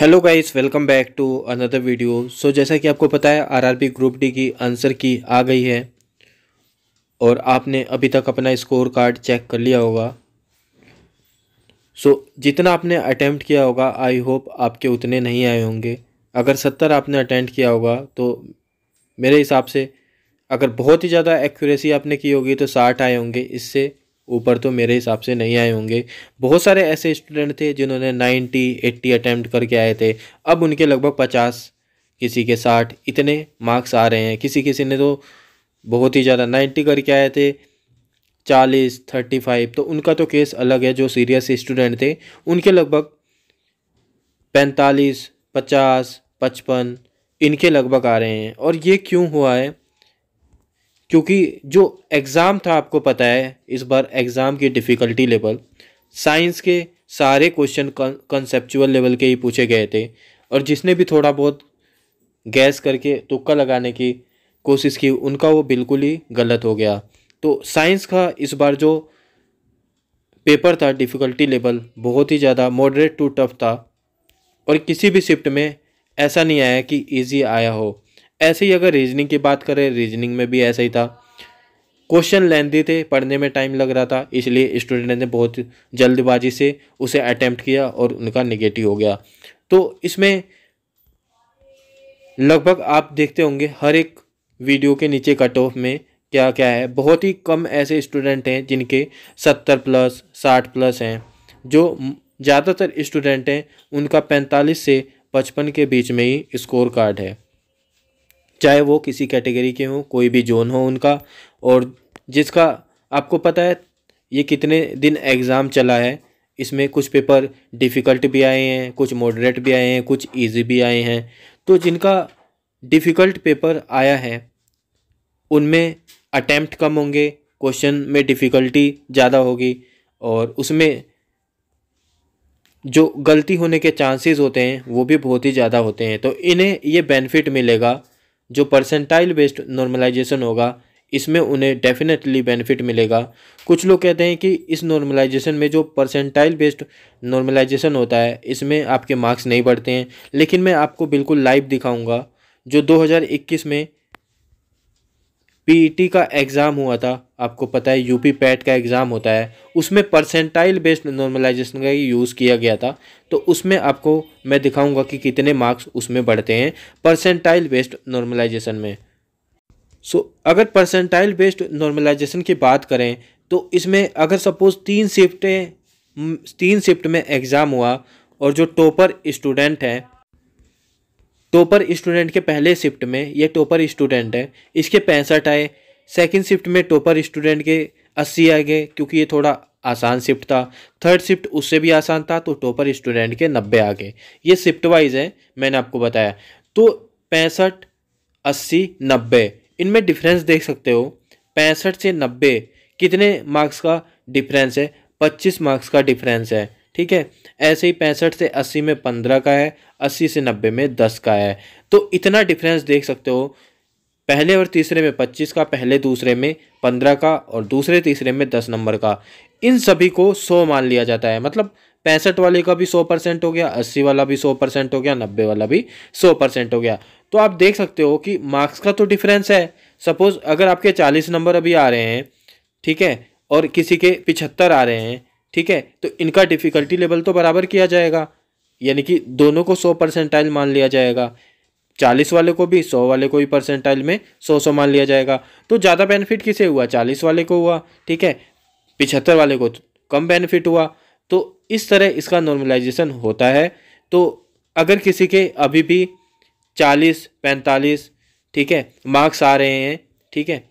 hello guys welcome back to another video so जैसा कि आपको पता है आरआरबी ग्रुप डी की आंसर की आ गई है और आपने अभी तक अपना स्कोर कार्ड चेक कर लिया होगा सो so, जितना आपने अटैम्प्ट किया होगा आई होप आपके उतने नहीं आए होंगे अगर सत्तर आपने अटैम्प्ट किया होगा तो मेरे हिसाब से अगर बहुत ही ज़्यादा एक्यूरेसी आपने की होगी तो साठ आए होंगे इससे ऊपर तो मेरे हिसाब से नहीं आए होंगे बहुत सारे ऐसे स्टूडेंट थे जिन्होंने नाइन्टी एट्टी अटैम्प्ट करके आए थे अब उनके लगभग पचास किसी के साठ इतने मार्क्स आ रहे हैं किसी किसी ने तो बहुत ही ज़्यादा नाइन्टी करके आए थे चालीस थर्टी फाइव तो उनका तो केस अलग है जो सीरियस स्टूडेंट थे उनके लगभग पैंतालीस पचास पचपन इनके लगभग आ रहे हैं और ये क्यों हुआ है क्योंकि जो एग्ज़ाम था आपको पता है इस बार एग्ज़ाम की डिफ़िकल्टी लेवल साइंस के सारे क्वेश्चन कंसेप्चुअल लेवल के ही पूछे गए थे और जिसने भी थोड़ा बहुत गैस करके तुक्का लगाने की कोशिश की उनका वो बिल्कुल ही गलत हो गया तो साइंस का इस बार जो पेपर था डिफ़िकल्टी लेवल बहुत ही ज़्यादा मॉडरेट टू टफ था और किसी भी शिफ्ट में ऐसा नहीं आया कि ईजी आया हो ऐसे ही अगर रीजनिंग की बात करें रीजनिंग में भी ऐसा ही था क्वेश्चन लेंदी थे पढ़ने में टाइम लग रहा था इसलिए स्टूडेंट ने बहुत जल्दबाजी से उसे अटैम्प्ट किया और उनका निगेटिव हो गया तो इसमें लगभग आप देखते होंगे हर एक वीडियो के नीचे कट ऑफ में क्या क्या है बहुत ही कम ऐसे स्टूडेंट हैं जिनके सत्तर प्लस साठ प्लस हैं जो ज़्यादातर स्टूडेंट हैं उनका पैंतालीस से पचपन के बीच में ही स्कोर कार्ड है चाहे वो किसी कैटेगरी के हों कोई भी जोन हो उनका और जिसका आपको पता है ये कितने दिन एग्ज़ाम चला है इसमें कुछ पेपर डिफ़िकल्ट भी आए हैं कुछ मॉडरेट भी आए हैं कुछ इजी भी आए हैं तो जिनका डिफ़िकल्ट पेपर आया है उनमें अटैम्प्ट कम होंगे क्वेश्चन में डिफ़िकल्टी ज़्यादा होगी और उसमें जो गलती होने के चांसेस होते हैं वो भी बहुत ही ज़्यादा होते हैं तो इन्हें ये बेनिफिट मिलेगा जो परसेंटाइल बेस्ड नॉर्मलाइजेशन होगा इसमें उन्हें डेफिनेटली बेनिफिट मिलेगा कुछ लोग कहते हैं कि इस नॉर्मलाइजेशन में जो परसेंटाइल बेस्ड नॉर्मलाइजेशन होता है इसमें आपके मार्क्स नहीं बढ़ते हैं लेकिन मैं आपको बिल्कुल लाइव दिखाऊंगा जो 2021 में पीईटी e का एग्ज़ाम हुआ था आपको पता है यूपी पैट का एग्ज़ाम होता है उसमें परसेंटाइल बेस्ड नॉर्मलाइजेशन का यूज़ किया गया था तो उसमें आपको मैं दिखाऊंगा कि कितने मार्क्स उसमें बढ़ते हैं परसेंटाइल बेस्ड नॉर्मलाइजेशन में सो so, अगर परसेंटाइल बेस्ड नॉर्मलाइजेशन की बात करें तो इसमें अगर सपोज़ तीन शिफ्टें तीन शिफ्ट में एग्ज़ाम हुआ और जो टॉपर स्टूडेंट हैं टॉपर स्टूडेंट के पहले शिफ्ट में ये टॉपर स्टूडेंट है इसके पैंसठ आए सेकेंड शिफ्ट में टॉपर स्टूडेंट के अस्सी आ गए क्योंकि ये थोड़ा आसान शिफ्ट था थर्ड शिफ्ट उससे भी आसान था तो टॉपर स्टूडेंट के नब्बे आ गए ये शिफ्ट वाइज है मैंने आपको बताया तो पैंसठ अस्सी नब्बे इनमें डिफरेंस देख सकते हो पैंसठ से नब्बे कितने मार्क्स का डिफरेंस है पच्चीस मार्क्स का डिफरेंस है ठीक है ऐसे ही पैंसठ से अस्सी में पंद्रह का है अस्सी से नब्बे में दस का है तो इतना डिफरेंस देख सकते हो पहले और तीसरे में पच्चीस का पहले दूसरे में पंद्रह का और दूसरे तीसरे में दस नंबर का इन सभी को सौ मान लिया जाता है मतलब पैंसठ वाले का भी सौ परसेंट हो गया अस्सी वाला भी सौ परसेंट हो गया नब्बे वाला भी सौ परसेंट हो गया तो आप देख सकते हो कि मार्क्स का तो डिफरेंस है सपोज़ अगर आपके चालीस नंबर अभी आ रहे हैं ठीक है और किसी के पिछहत्तर आ रहे हैं ठीक है तो इनका डिफ़िकल्टी लेवल तो बराबर किया जाएगा यानी कि दोनों को सौ परसेंटाइल मान लिया जाएगा चालीस वाले को भी सौ वाले को भी परसेंटाइल में सौ सौ मान लिया जाएगा तो ज़्यादा बेनिफिट किसे हुआ चालीस वाले को हुआ ठीक है पिछहत्तर वाले को कम बेनिफिट हुआ तो इस तरह इसका नॉर्मलाइजेशन होता है तो अगर किसी के अभी भी चालीस पैंतालीस ठीक है मार्क्स आ रहे हैं ठीक है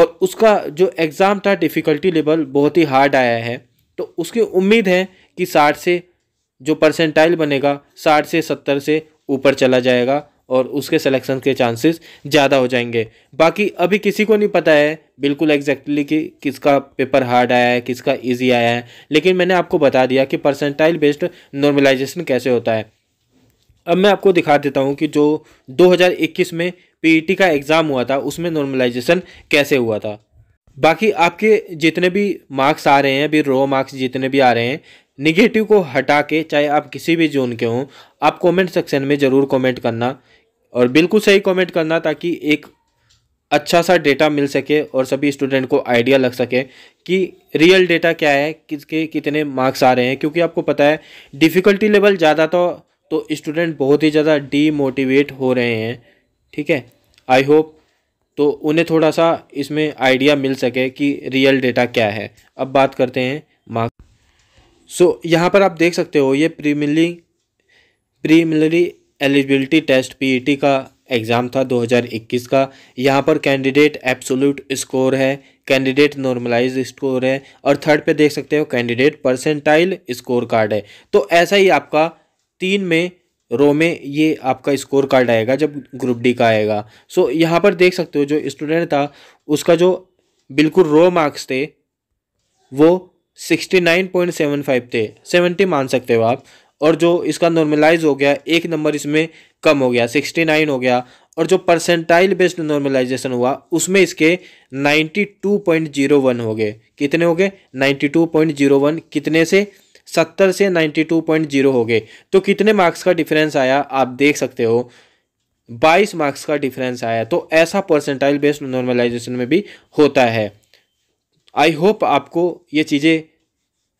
और उसका जो एग्ज़ाम था डिफ़िकल्टी लेवल बहुत ही हार्ड आया है तो उसकी उम्मीद है कि साठ से जो परसेंटाइल बनेगा साठ से सत्तर से ऊपर चला जाएगा और उसके सिलेक्शन के चांसेस ज़्यादा हो जाएंगे बाकी अभी किसी को नहीं पता है बिल्कुल एग्जैक्टली कि किसका पेपर हार्ड आया है किसका इजी आया है लेकिन मैंने आपको बता दिया कि परसेंटाइल बेस्ड नॉर्मलाइजेशन कैसे होता है अब मैं आपको दिखा देता हूँ कि जो 2021 में पीईटी e का एग्ज़ाम हुआ था उसमें नॉर्मलाइजेशन कैसे हुआ था बाकी आपके जितने भी मार्क्स आ रहे हैं अभी रो मार्क्स जितने भी आ रहे हैं निगेटिव को हटा के चाहे आप किसी भी जोन के हों आप कमेंट सेक्शन में ज़रूर कमेंट करना और बिल्कुल सही कमेंट करना ताकि एक अच्छा सा डेटा मिल सके और सभी स्टूडेंट को आइडिया लग सके कि रियल डेटा क्या है किसके कितने मार्क्स आ रहे हैं क्योंकि आपको पता है डिफ़िकल्टी लेवल ज़्यादा तो तो स्टूडेंट बहुत ही ज़्यादा डीमोटिवेट हो रहे हैं ठीक है आई होप तो उन्हें थोड़ा सा इसमें आइडिया मिल सके कि रियल डेटा क्या है अब बात करते हैं मार्क सो so, यहाँ पर आप देख सकते हो ये प्रीमिली प्रीमिलरी एलिजिबिलिटी टेस्ट पीईटी का एग्ज़ाम था 2021 का यहाँ पर कैंडिडेट एब्सोल्यूट स्कोर है कैंडिडेट नॉर्मलाइज स्कोर है और थर्ड पे देख सकते हो कैंडिडेट परसेंटाइल स्कोर कार्ड है तो ऐसा ही आपका तीन में रो में ये आपका स्कोर कार्ड आएगा जब ग्रुप डी का आएगा सो so, यहाँ पर देख सकते हो जो स्टूडेंट था उसका जो बिल्कुल रो मार्क्स थे वो sixty nine point seven five थे सेवेंटी मान सकते हो आप और जो इसका नॉर्मलाइज हो गया एक नंबर इसमें कम हो गया सिक्सटी नाइन हो गया और जो परसेंटाइल बेस्ड नॉर्मलाइजेशन हुआ उसमें इसके ninety two point zero one हो गए कितने हो गए ninety two point zero one कितने से सत्तर से नाइन्टी टू पॉइंट जीरो हो गए तो कितने मार्क्स का डिफरेंस आया आप देख सकते हो बाईस मार्क्स का डिफरेंस आया तो ऐसा परसेंटाइल बेस्ड नॉर्मलाइजेशन में भी होता है आई होप आपको ये चीज़ें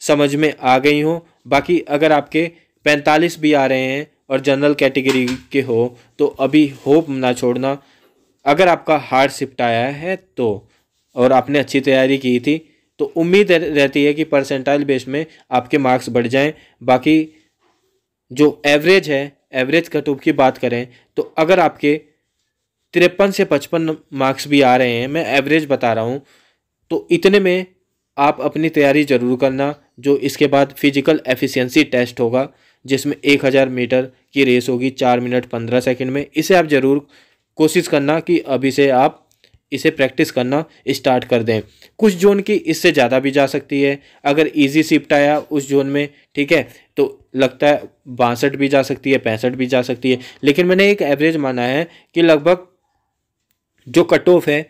समझ में आ गई हों बाकी अगर आपके पैंतालीस भी आ रहे हैं और जनरल कैटेगरी के हो तो अभी होप ना छोड़ना अगर आपका हार्ड शिफ्ट आया है तो और आपने अच्छी तैयारी की थी तो उम्मीद रहती है कि परसेंटाइल बेस में आपके मार्क्स बढ़ जाएं बाकी जो एवरेज है एवरेज कट ऑफ की बात करें तो अगर आपके तिरपन से पचपन मार्क्स भी आ रहे हैं मैं एवरेज बता रहा हूँ तो इतने में आप अपनी तैयारी ज़रूर करना जो इसके बाद फिजिकल एफिशिएंसी टेस्ट होगा जिसमें एक हज़ार मीटर की रेस होगी चार मिनट पंद्रह सेकंड में इसे आप ज़रूर कोशिश करना कि अभी से आप इसे प्रैक्टिस करना स्टार्ट कर दें कुछ जोन की इससे ज़्यादा भी जा सकती है अगर इजी शिफ्ट आया उस जोन में ठीक है तो लगता है बासठ भी जा सकती है पैंसठ भी जा सकती है लेकिन मैंने एक एवरेज माना है कि लगभग जो कट ऑफ है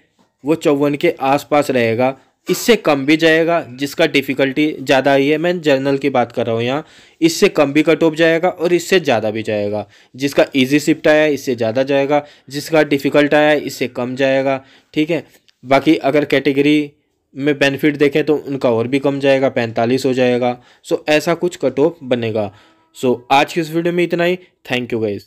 वो चौवन के आसपास रहेगा इससे कम भी जाएगा जिसका डिफ़िकल्टी ज़्यादा ही है मैं जर्नल की बात कर रहा हूँ यहाँ इससे कम भी कट ऑफ जाएगा और इससे ज़्यादा भी जाएगा जिसका इजी शिफ्ट आया है इससे ज़्यादा जाएगा जिसका डिफ़िकल्ट आया है इससे कम जाएगा ठीक है बाकी अगर कैटेगरी में बेनिफिट देखें तो उनका और भी कम जाएगा पैंतालीस हो जाएगा सो ऐसा कुछ कट ऑफ बनेगा सो आज की इस वीडियो में इतना ही थैंक यू गाइज